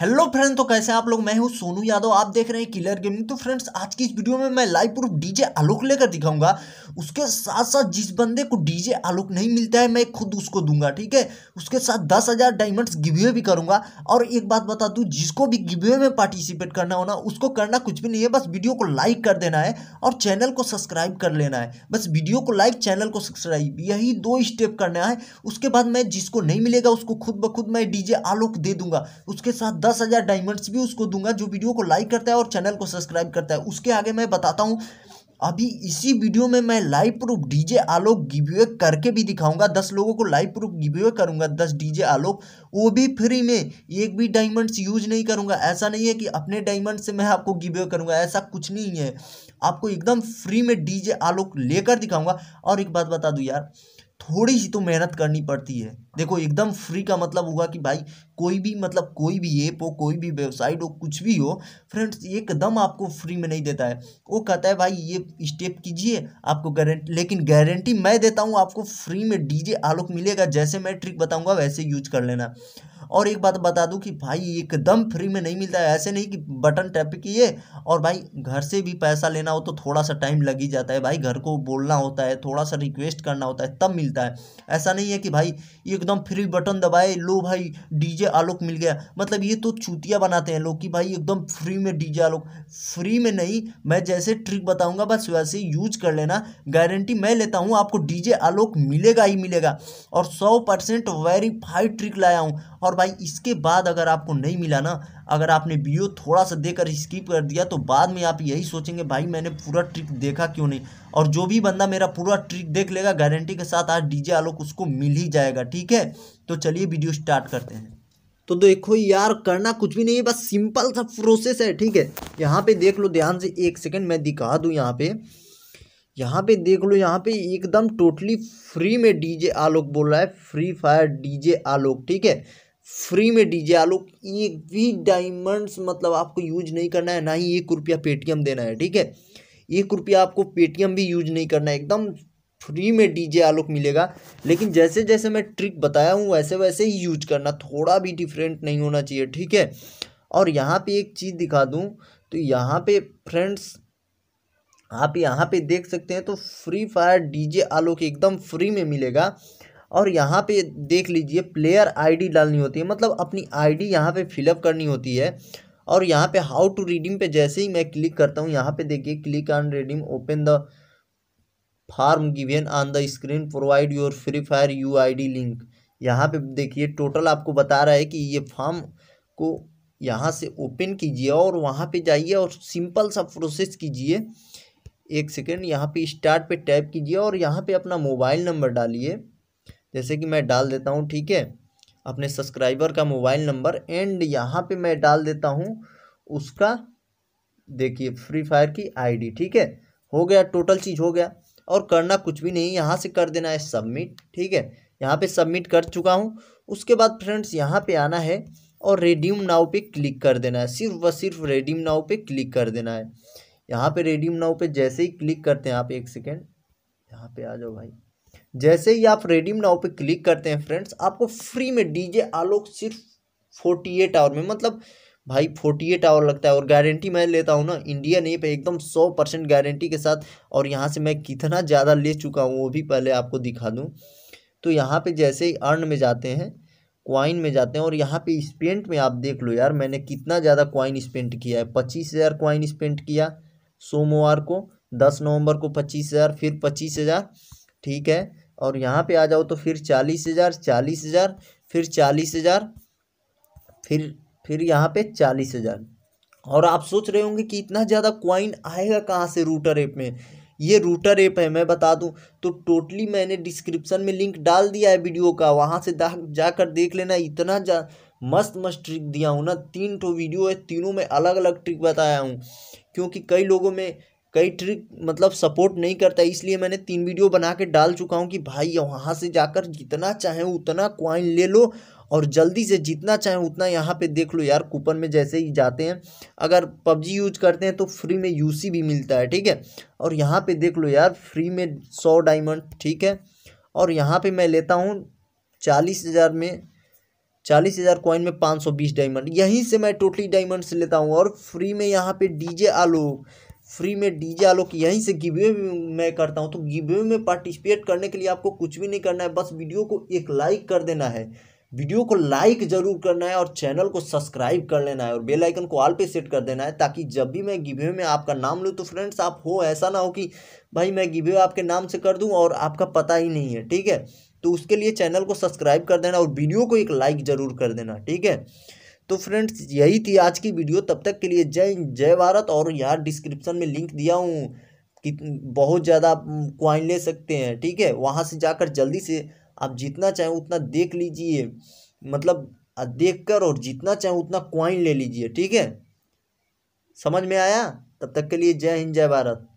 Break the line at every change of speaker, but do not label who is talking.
hello friend तो कैसे आप लोग मैं हूं सोनू यादव आप देख रहे हैं किलर गेमिंग तो फ्रेंड्स आज की इस वीडियो में मैं लाइव प्रूफ डीजे आलोक लेकर दिखाऊंगा उसके साथ साथ जिस बंदे को डीजे आलोक नहीं मिलता है मैं खुद उसको दूंगा ठीक है उसके साथ दस हज़ार डायमंड्स गिवे भी करूंगा और एक बात बता दूँ जिसको भी गिवे में पार्टिसिपेट करना होना उसको करना कुछ भी नहीं है बस वीडियो को लाइक कर देना है और चैनल को सब्सक्राइब कर लेना है बस वीडियो को लाइक चैनल को सब्सक्राइब यही दो स्टेप करना है उसके बाद मैं जिसको नहीं मिलेगा उसको खुद ब खुद मैं डी आलोक दे दूंगा उसके साथ दस हज़ार डायमंड्स भी उसको दूंगा जो वीडियो को लाइक करता है और चैनल को सब्सक्राइब करता है उसके आगे मैं बताता हूँ अभी इसी वीडियो में मैं live proof DJ Alok giveaway करके भी दिखाऊंगा दस लोगों को लाइव प्रूफ गिवे करूंगा दस डीजे आलोक वो भी फ्री में एक भी डायमंड्स यूज नहीं करूंगा ऐसा नहीं है कि अपने डायमंड से मैं आपको गिवे करूंगा ऐसा कुछ नहीं है आपको एकदम फ्री में डीजे आलोक लेकर दिखाऊंगा और एक बात बता दूँ यार थोड़ी सी तो मेहनत करनी पड़ती है देखो एकदम फ्री का मतलब होगा कि भाई कोई भी मतलब कोई भी ऐप हो कोई भी वेबसाइट हो कुछ भी हो फ्रेंड्स एकदम आपको फ्री में नहीं देता है वो कहता है भाई ये स्टेप कीजिए आपको गारंटी लेकिन गारंटी मैं देता हूँ आपको फ्री में डीजे आलोक मिलेगा जैसे मैं ट्रिक बताऊँगा वैसे यूज कर लेना और एक बात बता दूं कि भाई एकदम फ्री में नहीं मिलता है ऐसे नहीं कि बटन टैप किए और भाई घर से भी पैसा लेना हो तो थोड़ा सा टाइम लग ही जाता है भाई घर को बोलना होता है थोड़ा सा रिक्वेस्ट करना होता है तब मिलता है ऐसा नहीं है कि भाई एकदम फ्री बटन दबाए लो भाई डीजे आलोक मिल गया मतलब ये तो चूतिया बनाते हैं लोग कि भाई एकदम फ्री में डीजे आलोक फ्री में नहीं मैं जैसे ट्रिक बताऊंगा बस वैसे यूज कर लेना गारंटी मैं लेता हूँ आपको डीजे आलोक मिलेगा ही मिलेगा और सौ परसेंट वेरीफाइड ट्रिक लाया हूँ और भाई इसके बाद अगर आपको नहीं मिला ना अगर आपने वीडियो थोड़ा सा देकर स्किप कर दिया तो बाद में आप यही सोचेंगे भाई मैंने पूरा ट्रिक देखा क्यों नहीं और जो भी बंदा मेरा पूरा ट्रिक देख लेगा गारंटी के साथ आज डीजे आलोक उसको मिल ही जाएगा ठीक है तो चलिए वीडियो स्टार्ट करते हैं तो देखो यार करना कुछ भी नहीं है बस सिंपल सा प्रोसेस है ठीक है यहाँ पे देख लो ध्यान से एक सेकेंड मैं दिखा दूँ यहाँ पे यहाँ पे देख लो यहाँ पे एकदम टोटली फ्री में डीजे आलोक बोल रहा है फ्री फायर डीजे आलोक ठीक है फ्री में डीजे आलोक एक भी डायमंड्स मतलब आपको यूज नहीं करना है ना ही एक रुपया पेटीएम देना है ठीक है एक रुपया आपको पेटीएम भी यूज नहीं करना है एकदम फ्री में डीजे आलोक मिलेगा लेकिन जैसे जैसे मैं ट्रिक बताया हूँ वैसे वैसे ही यूज करना थोड़ा भी डिफरेंट नहीं होना चाहिए ठीक है और यहाँ पे एक चीज़ दिखा दूँ तो यहाँ पे फ्रेंड्स आप यहाँ पे देख सकते हैं तो फ्री फायर डीजे आलोक एकदम फ्री में मिलेगा और यहाँ पे देख लीजिए प्लेयर आईडी डालनी होती है मतलब अपनी आईडी यहाँ पर फिलअप करनी होती है और यहाँ पे हाउ टू रिडीम पे जैसे ही मैं क्लिक करता हूँ यहाँ पे देखिए click on redeem open the form given on the screen provide your free fire U I link यहाँ पर देखिए टोटल आपको बता रहा है कि ये फार्म को यहाँ से ओपन कीजिए और वहाँ पर जाइए और सिंपल सा प्रोसेस कीजिए एक सेकेंड यहाँ पे स्टार्ट पे टैप कीजिए और यहाँ पे अपना मोबाइल नंबर डालिए जैसे कि मैं डाल देता हूँ ठीक है अपने सब्सक्राइबर का मोबाइल नंबर एंड यहाँ पे मैं डाल देता हूँ उसका देखिए फ्री फायर की आईडी ठीक है हो गया टोटल चीज़ हो गया और करना कुछ भी नहीं यहाँ से कर देना है सबमिट ठीक है यहाँ पे सबमिट कर चुका हूँ उसके बाद फ्रेंड्स यहाँ पे आना है और रेडियम नाव पे क्लिक कर देना है सिर्फ व सिर्फ रेडियम नाव पे क्लिक कर देना है यहाँ पे रेडियम नाव पे जैसे ही क्लिक करते हैं आप एक सेकेंड यहाँ पे आ जाओ भाई जैसे ही आप रेडीम नाउ पे क्लिक करते हैं फ्रेंड्स आपको फ्री में डीजे आलोक सिर्फ फोर्टी एट आवर में मतलब भाई फोर्टी एट आवर लगता है और गारंटी मैं लेता हूँ ना इंडिया नहीं पे एकदम सौ परसेंट गारंटी के साथ और यहाँ से मैं कितना ज़्यादा ले चुका हूँ वो भी पहले आपको दिखा दूँ तो यहाँ पर जैसे ही अर्न में जाते हैं क्वाइन में जाते हैं और यहाँ पर स्पेंट में आप देख लो यार मैंने कितना ज़्यादा क्वाइन स्पेंट किया है पच्चीस हज़ार क्वाइन स्पेंट किया सोमवार को दस नवंबर को पच्चीस हज़ार फिर पच्चीस हज़ार ठीक है और यहाँ पे आ जाओ तो फिर चालीस हज़ार चालीस हज़ार फिर चालीस हज़ार फिर फिर यहाँ पे चालीस हज़ार और आप सोच रहे होंगे कि इतना ज़्यादा क्वाइन आएगा कहाँ से रूटर ऐप में ये रूटर ऐप है मैं बता दूं तो टोटली मैंने डिस्क्रिप्शन में लिंक डाल दिया है वीडियो का वहाँ से जाकर देख लेना इतना जा मस्त मस्त ट्रिक दिया हूँ ना तीन ठो वीडियो है तीनों में अलग अलग ट्रिक बताया हूँ क्योंकि कई लोगों में कई ट्रिक मतलब सपोर्ट नहीं करता इसलिए मैंने तीन वीडियो बना के डाल चुका हूँ कि भाई वहाँ से जाकर जितना चाहे उतना कॉइन ले लो और जल्दी से जितना चाहे उतना यहाँ पे देख लो यार कूपन में जैसे ही जाते हैं अगर पबजी यूज करते हैं तो फ्री में यूसी भी मिलता है ठीक है और यहाँ पे देख लो यार फ्री में सौ डायमंड ठीक है और यहाँ पे मैं लेता हूँ चालीस हज़ार में चालीस हज़ार कॉइन में पाँच सौ बीस डायमंड यहीं से मैं टोटली डायमंड से लेता हूँ और फ्री में यहाँ पर डी आलोक फ्री में डीजे आलोक यहीं से गिवे मैं करता हूँ तो गिवे में पार्टिसिपेट करने के लिए आपको कुछ भी नहीं करना है बस वीडियो को एक लाइक कर देना है वीडियो को लाइक जरूर करना है और चैनल को सब्सक्राइब कर लेना है और बेल आइकन को ऑल पे सेट कर देना है ताकि जब भी मैं गिवे में आपका नाम लूँ तो फ्रेंड्स आप हो ऐसा ना हो कि भाई मैं गिवे आपके नाम से कर दूँ और आपका पता ही नहीं है ठीक है तो उसके लिए चैनल को सब्सक्राइब कर देना और वीडियो को एक लाइक ज़रूर कर देना ठीक है तो फ्रेंड्स यही थी आज की वीडियो तब तक के लिए जय जय भारत और यहाँ डिस्क्रिप्शन में लिंक दिया हूँ कि बहुत ज़्यादा आप क्वाइन ले सकते हैं ठीक है वहाँ से जाकर जल्दी से आप जितना चाहें उतना देख लीजिए मतलब देख कर और जितना चाहें उतना क्वाइन ले लीजिए ठीक है समझ में आया तब तक के लिए जय हिंद जय भारत